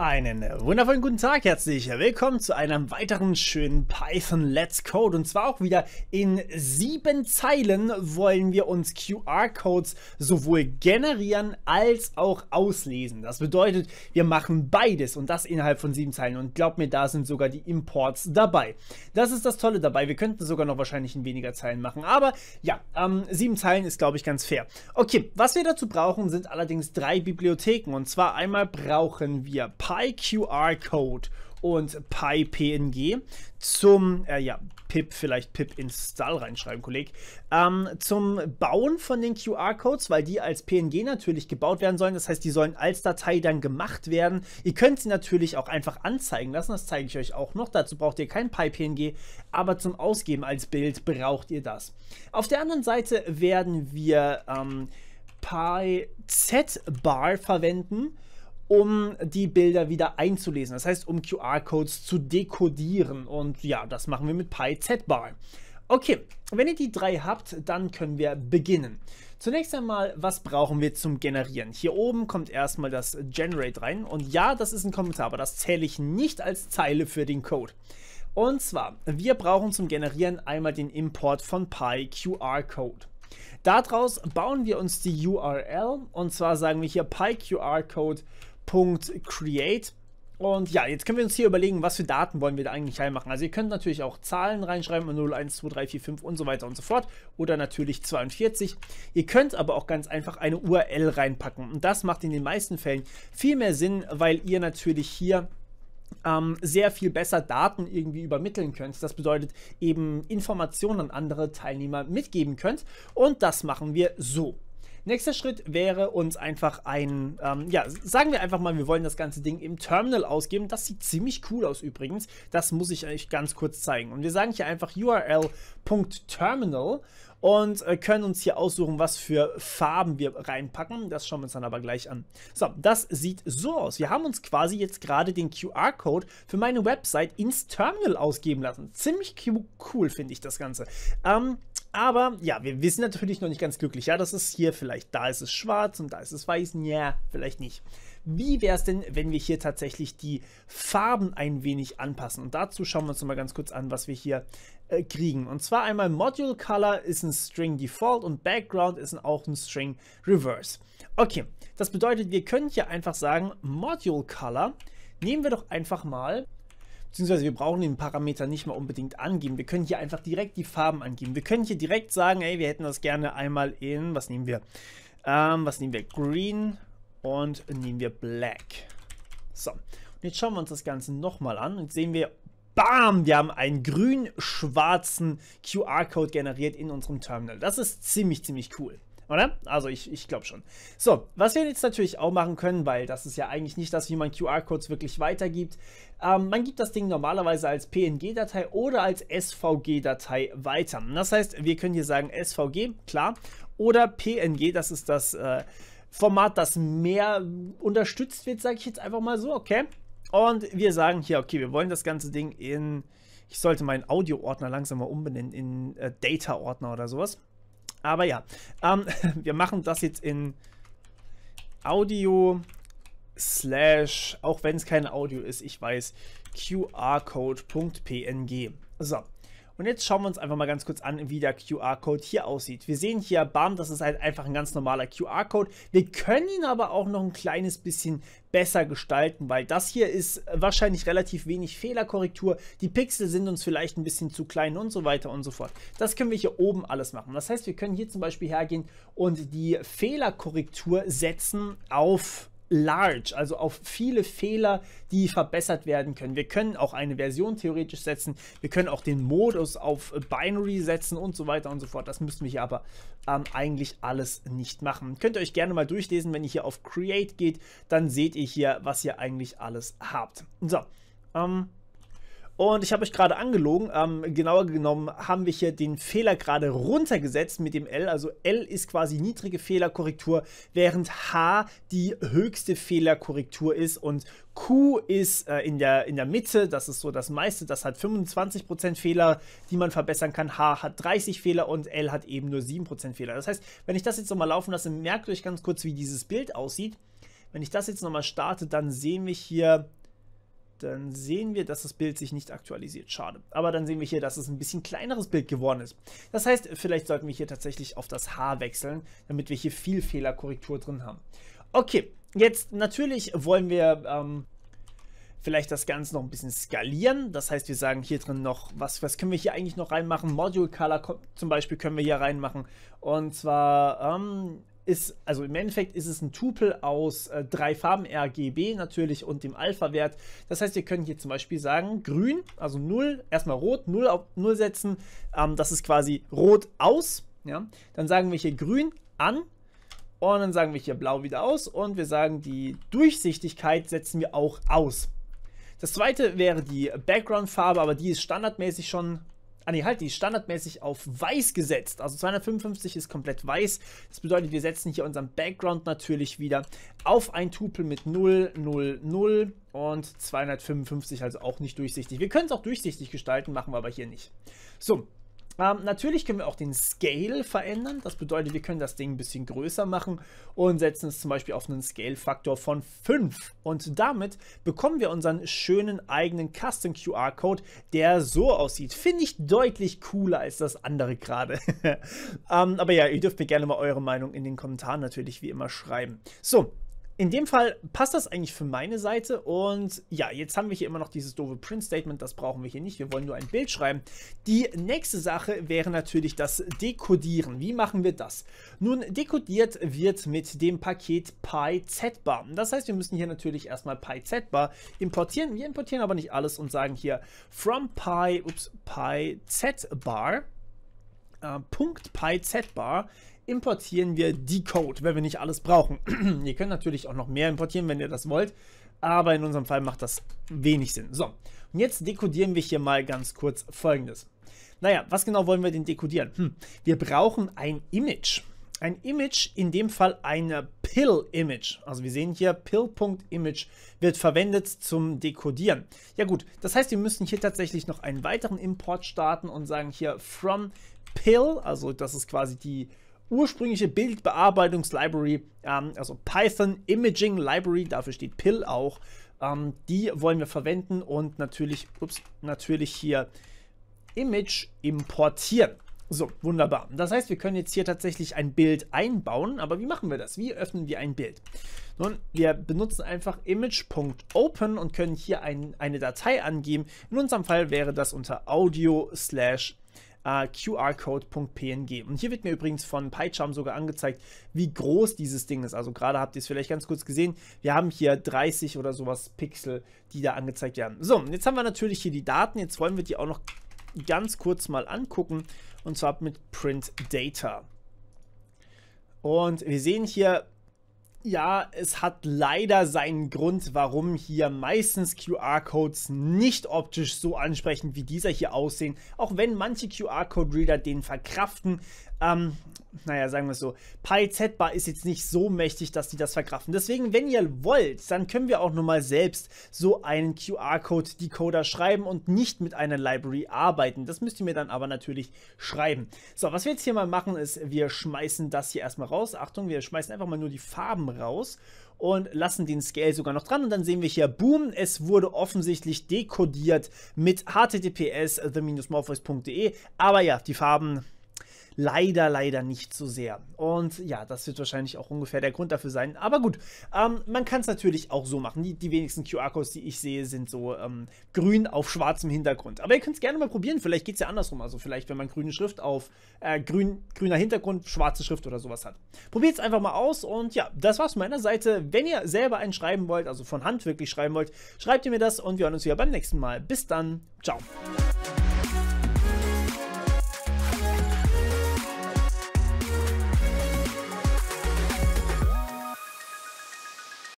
Einen wundervollen guten Tag, herzlich willkommen zu einem weiteren schönen Python Let's Code. Und zwar auch wieder in sieben Zeilen wollen wir uns QR-Codes sowohl generieren als auch auslesen. Das bedeutet, wir machen beides und das innerhalb von sieben Zeilen. Und glaubt mir, da sind sogar die Imports dabei. Das ist das Tolle dabei. Wir könnten sogar noch wahrscheinlich in weniger Zeilen machen. Aber ja, ähm, sieben Zeilen ist, glaube ich, ganz fair. Okay, was wir dazu brauchen, sind allerdings drei Bibliotheken. Und zwar einmal brauchen wir Python. PyQR-Code und PyPNG zum, äh, ja, pip, vielleicht pip install reinschreiben, Kolleg, ähm, zum Bauen von den QR-Codes, weil die als PNG natürlich gebaut werden sollen. Das heißt, die sollen als Datei dann gemacht werden. Ihr könnt sie natürlich auch einfach anzeigen lassen, das zeige ich euch auch noch. Dazu braucht ihr kein PyPNG, aber zum Ausgeben als Bild braucht ihr das. Auf der anderen Seite werden wir ähm, PyZ-Bar verwenden um die Bilder wieder einzulesen. Das heißt, um QR-Codes zu dekodieren. Und ja, das machen wir mit PyZBar. Okay, wenn ihr die drei habt, dann können wir beginnen. Zunächst einmal, was brauchen wir zum Generieren? Hier oben kommt erstmal das Generate rein. Und ja, das ist ein Kommentar, aber das zähle ich nicht als Zeile für den Code. Und zwar, wir brauchen zum Generieren einmal den Import von PyQR-Code. Daraus bauen wir uns die URL und zwar sagen wir hier PyQR Code Create. Und ja, jetzt können wir uns hier überlegen, was für Daten wollen wir da eigentlich reinmachen. Also ihr könnt natürlich auch Zahlen reinschreiben, 0, 1, 2, 3, 4, 5 und so weiter und so fort. Oder natürlich 42. Ihr könnt aber auch ganz einfach eine URL reinpacken. Und das macht in den meisten Fällen viel mehr Sinn, weil ihr natürlich hier ähm, sehr viel besser Daten irgendwie übermitteln könnt. Das bedeutet eben Informationen an andere Teilnehmer mitgeben könnt. Und das machen wir so. Nächster Schritt wäre uns einfach ein, ähm, ja, sagen wir einfach mal, wir wollen das ganze Ding im Terminal ausgeben. Das sieht ziemlich cool aus übrigens. Das muss ich euch ganz kurz zeigen. Und wir sagen hier einfach url.terminal und äh, können uns hier aussuchen, was für Farben wir reinpacken. Das schauen wir uns dann aber gleich an. So, das sieht so aus. Wir haben uns quasi jetzt gerade den QR-Code für meine Website ins Terminal ausgeben lassen. Ziemlich cool finde ich das Ganze. Ähm, aber ja, wir, wissen natürlich noch nicht ganz glücklich. Ja, das ist hier vielleicht, da ist es schwarz und da ist es weiß. Ja, vielleicht nicht. Wie wäre es denn, wenn wir hier tatsächlich die Farben ein wenig anpassen? Und dazu schauen wir uns mal ganz kurz an, was wir hier äh, kriegen. Und zwar einmal Module Color ist ein String Default und Background ist auch ein String Reverse. Okay, das bedeutet, wir können hier einfach sagen, Module Color nehmen wir doch einfach mal Beziehungsweise wir brauchen den Parameter nicht mal unbedingt angeben. Wir können hier einfach direkt die Farben angeben. Wir können hier direkt sagen, ey, wir hätten das gerne einmal in, was nehmen wir? Ähm, was nehmen wir? Green und nehmen wir Black. So, und jetzt schauen wir uns das Ganze nochmal an und sehen wir, bam, wir haben einen grün-schwarzen QR-Code generiert in unserem Terminal. Das ist ziemlich, ziemlich cool oder? Also ich, ich glaube schon. So, was wir jetzt natürlich auch machen können, weil das ist ja eigentlich nicht das, wie man QR-Codes wirklich weitergibt. Ähm, man gibt das Ding normalerweise als PNG-Datei oder als SVG-Datei weiter. Das heißt, wir können hier sagen SVG, klar, oder PNG, das ist das äh, Format, das mehr unterstützt wird, sage ich jetzt einfach mal so, okay? Und wir sagen hier, okay, wir wollen das ganze Ding in... Ich sollte meinen Audio-Ordner langsam mal umbenennen in äh, Data-Ordner oder sowas. Aber ja, ähm, wir machen das jetzt in Audio slash, auch wenn es kein Audio ist, ich weiß, QR-Code.png. So, und jetzt schauen wir uns einfach mal ganz kurz an, wie der QR-Code hier aussieht. Wir sehen hier, bam, das ist halt einfach ein ganz normaler QR-Code. Wir können ihn aber auch noch ein kleines bisschen besser gestalten, weil das hier ist äh, wahrscheinlich relativ wenig Fehlerkorrektur. Die Pixel sind uns vielleicht ein bisschen zu klein und so weiter und so fort. Das können wir hier oben alles machen. Das heißt, wir können hier zum Beispiel hergehen und die Fehlerkorrektur setzen auf large, also auf viele Fehler, die verbessert werden können. Wir können auch eine Version theoretisch setzen, wir können auch den Modus auf Binary setzen und so weiter und so fort. Das müssten wir hier aber ähm, eigentlich alles nicht machen. Könnt ihr euch gerne mal durchlesen, wenn ihr hier auf Create geht, dann seht ihr hier, was ihr eigentlich alles habt. So, ähm, und ich habe euch gerade angelogen. Ähm, genauer genommen haben wir hier den Fehler gerade runtergesetzt mit dem L. Also L ist quasi niedrige Fehlerkorrektur, während H die höchste Fehlerkorrektur ist und Q ist äh, in, der, in der Mitte, das ist so das meiste, das hat 25% Fehler, die man verbessern kann, H hat 30 Fehler und L hat eben nur 7% Fehler. Das heißt, wenn ich das jetzt nochmal laufen lasse, merkt euch ganz kurz, wie dieses Bild aussieht. Wenn ich das jetzt nochmal starte, dann sehen wir hier dann sehen wir, dass das Bild sich nicht aktualisiert. Schade. Aber dann sehen wir hier, dass es ein bisschen kleineres Bild geworden ist. Das heißt, vielleicht sollten wir hier tatsächlich auf das H wechseln, damit wir hier viel Fehlerkorrektur drin haben. Okay, jetzt natürlich wollen wir ähm, vielleicht das Ganze noch ein bisschen skalieren. Das heißt, wir sagen hier drin noch, was, was können wir hier eigentlich noch reinmachen? Module Color zum Beispiel können wir hier reinmachen. Und zwar ähm, ist, also im Endeffekt ist es ein Tupel aus äh, drei Farben RGB natürlich und dem Alpha-Wert. Das heißt, wir können hier zum Beispiel sagen, grün, also 0, erstmal rot, 0 auf 0 setzen. Ähm, das ist quasi rot aus. Ja? Dann sagen wir hier grün an und dann sagen wir hier blau wieder aus und wir sagen, die Durchsichtigkeit setzen wir auch aus. Das zweite wäre die Background-Farbe, aber die ist standardmäßig schon Ah nee, halt die ist standardmäßig auf weiß gesetzt. Also 255 ist komplett weiß. Das bedeutet, wir setzen hier unseren Background natürlich wieder auf ein Tupel mit 0, 0, 0 und 255 also auch nicht durchsichtig. Wir können es auch durchsichtig gestalten, machen wir aber hier nicht. So, ähm, natürlich können wir auch den Scale verändern. Das bedeutet, wir können das Ding ein bisschen größer machen und setzen es zum Beispiel auf einen Scale-Faktor von 5. Und damit bekommen wir unseren schönen eigenen Custom QR-Code, der so aussieht. Finde ich deutlich cooler als das andere gerade. ähm, aber ja, ihr dürft mir gerne mal eure Meinung in den Kommentaren natürlich wie immer schreiben. So, in dem Fall passt das eigentlich für meine Seite und ja, jetzt haben wir hier immer noch dieses doofe Print-Statement, das brauchen wir hier nicht, wir wollen nur ein Bild schreiben. Die nächste Sache wäre natürlich das Dekodieren. Wie machen wir das? Nun, dekodiert wird mit dem Paket PyZBar. Das heißt, wir müssen hier natürlich erstmal PyZBar importieren. Wir importieren aber nicht alles und sagen hier from py, ups, PyZBar äh, .pyz-bar importieren wir die Code, wenn wir nicht alles brauchen. ihr könnt natürlich auch noch mehr importieren, wenn ihr das wollt, aber in unserem Fall macht das wenig Sinn. So, und jetzt dekodieren wir hier mal ganz kurz folgendes. Naja, was genau wollen wir denn dekodieren? Hm, wir brauchen ein Image. Ein Image, in dem Fall eine Pill-Image. Also wir sehen hier, Pill.image wird verwendet zum Dekodieren. Ja gut, das heißt, wir müssen hier tatsächlich noch einen weiteren Import starten und sagen hier from PIL, also das ist quasi die ursprüngliche Bildbearbeitungslibrary, ähm, also Python Imaging Library, dafür steht PIL auch. Ähm, die wollen wir verwenden und natürlich, ups, natürlich hier Image importieren. So, wunderbar. Das heißt, wir können jetzt hier tatsächlich ein Bild einbauen, aber wie machen wir das? Wie öffnen wir ein Bild? Nun, wir benutzen einfach image.open und können hier ein, eine Datei angeben. In unserem Fall wäre das unter audio slash äh, qrcode.png. Und hier wird mir übrigens von PyCharm sogar angezeigt, wie groß dieses Ding ist. Also gerade habt ihr es vielleicht ganz kurz gesehen. Wir haben hier 30 oder sowas Pixel, die da angezeigt werden. So, jetzt haben wir natürlich hier die Daten. Jetzt wollen wir die auch noch ganz kurz mal angucken. Und zwar mit Print Data. Und wir sehen hier, ja, es hat leider seinen Grund, warum hier meistens QR-Codes nicht optisch so ansprechend wie dieser hier aussehen, auch wenn manche QR-Code-Reader den verkraften. Ähm, naja, sagen wir es so, Pi z bar ist jetzt nicht so mächtig, dass die das verkraften. Deswegen, wenn ihr wollt, dann können wir auch nochmal selbst so einen QR-Code-Decoder schreiben und nicht mit einer Library arbeiten. Das müsst ihr mir dann aber natürlich schreiben. So, was wir jetzt hier mal machen, ist, wir schmeißen das hier erstmal raus. Achtung, wir schmeißen einfach mal nur die Farben raus und lassen den Scale sogar noch dran. Und dann sehen wir hier, boom, es wurde offensichtlich dekodiert mit https the-morpheus.de. Aber ja, die Farben leider, leider nicht so sehr. Und ja, das wird wahrscheinlich auch ungefähr der Grund dafür sein. Aber gut, ähm, man kann es natürlich auch so machen. Die, die wenigsten QR-Codes, die ich sehe, sind so ähm, grün auf schwarzem Hintergrund. Aber ihr könnt es gerne mal probieren. Vielleicht geht es ja andersrum. Also vielleicht, wenn man grüne Schrift auf äh, grün, grüner Hintergrund, schwarze Schrift oder sowas hat. Probiert es einfach mal aus. Und ja, das war's von meiner Seite. Wenn ihr selber einen schreiben wollt, also von Hand wirklich schreiben wollt, schreibt ihr mir das und wir hören uns wieder beim nächsten Mal. Bis dann. Ciao.